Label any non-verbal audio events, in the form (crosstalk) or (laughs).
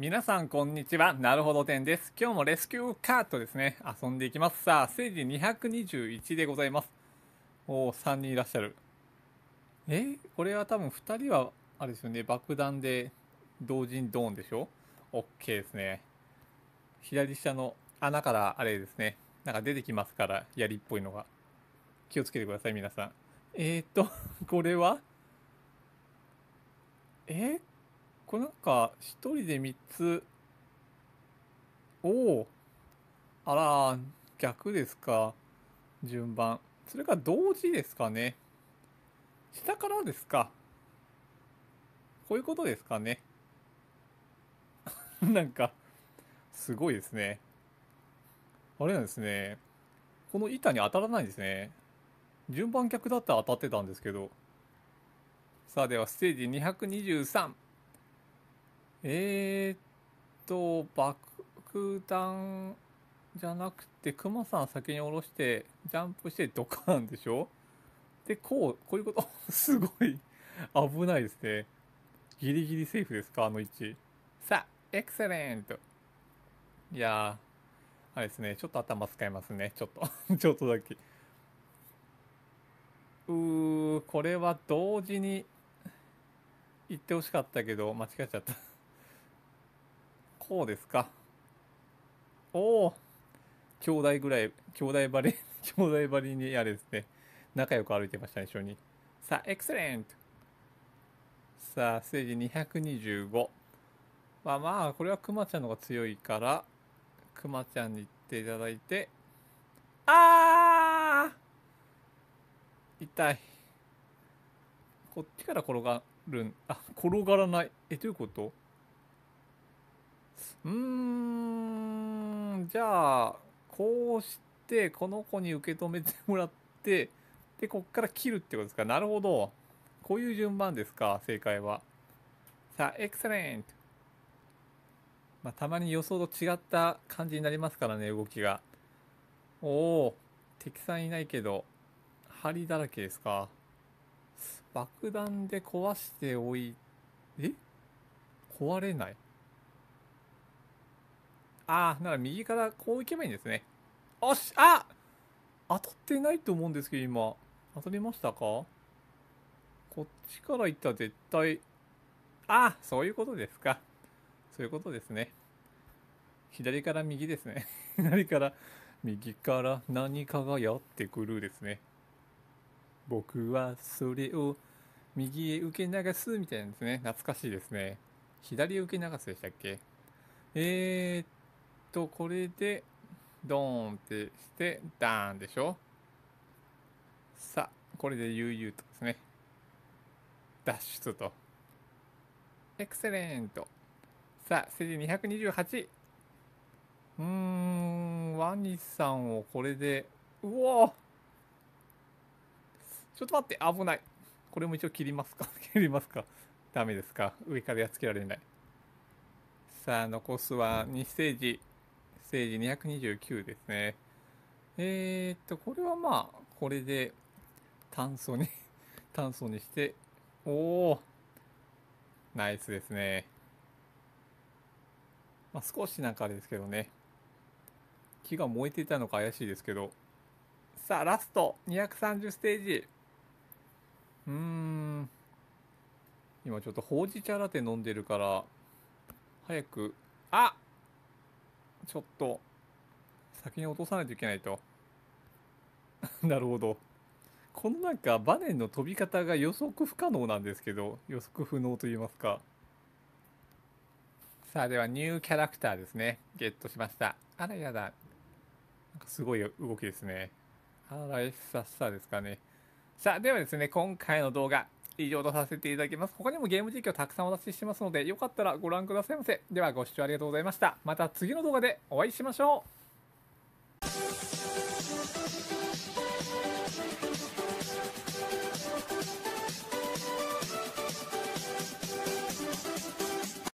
皆さんこんにちは。なるほどんです。今日もレスキューカートですね。遊んでいきます。さあ、ステージ221でございます。おお3人いらっしゃる。えこれは多分2人は、あれですよね、爆弾で同時にドーンでしょ ?OK ですね。左下の穴からあれですね。なんか出てきますから、槍っぽいのが。気をつけてください、皆さん。えー、っと、これはえこれなんか1人で3つおおあら逆ですか順番それが同時ですかね下からですかこういうことですかね (laughs) なんかすごいですねあれなんですねこの板に当たらないんですね順番逆だったら当たってたんですけどさあではステージ223えー、っと、爆弾じゃなくて、クマさん先に下ろして、ジャンプしてドカーンでしょ (laughs) で、こう、こういうこと、(laughs) すごい危ないですね。ギリギリセーフですか、あの位置。さあ、エクセレントいやー、あれですね、ちょっと頭使いますね、ちょっと (laughs) ちょっとだけ。うー、これは同時に言ってほしかったけど、間違えちゃったそうですか。おお。兄弟ぐらい、兄弟ばり、(laughs) 兄弟ばりにあれですね。仲良く歩いてました一緒に。さあ、エクセレントさあ、ステージ225。まあまあ、これはクマちゃんの方が強いから、クマちゃんに行っていただいて、あー痛い。こっちから転がるん、あ、転がらない。え、どういうことうーんじゃあこうしてこの子に受け止めてもらってでこっから切るってことですかなるほどこういう順番ですか正解はさあエクセレントまあ、たまに予想と違った感じになりますからね動きがおお敵さんいないけど針だらけですか爆弾で壊しておいえ壊れないああ、なら右からこう行けばいいんですね。おし、あ当たってないと思うんですけど、今。当たりましたかこっちから行ったら絶対、あそういうことですか。そういうことですね。左から右ですね。(laughs) 左から、右から何かがやってくるですね。僕はそれを右へ受け流すみたいなんですね。懐かしいですね。左受け流すでしたっけえー、っと、これで、ドーンってして、ダーンでしょさあ、これで悠々とですね。脱出と。エクセレント。さあ、ステージ228。うーん、ワニさんをこれで、うおちょっと待って、危ない。これも一応切りますか (laughs) 切りますかダメですか上からやっつけられない。さあ、残すは2ステージ。テージ229ですね。えー、っと、これはまあ、これで炭素に炭 (laughs) 素にして、おおナイスですね。まあ、少しなんかあれですけどね。木が燃えていたのか怪しいですけど。さあ、ラスト !230 ステージうーん。今ちょっとほうじ茶ラテ飲んでるから、早く、あっちょっと、先に落とさないといけないと。(laughs) なるほど。このなんかバネの飛び方が予測不可能なんですけど、予測不能と言いますか。さあ、ではニューキャラクターですね。ゲットしました。あらやだ。なんかすごい動きですね。あら、さっさですかね。さあ、ではですね、今回の動画、以上とさせていただきます。他にもゲーム実況たくさんお出ししてますので、よかったらご覧くださいませ。ではご視聴ありがとうございました。また次の動画でお会いしましょう。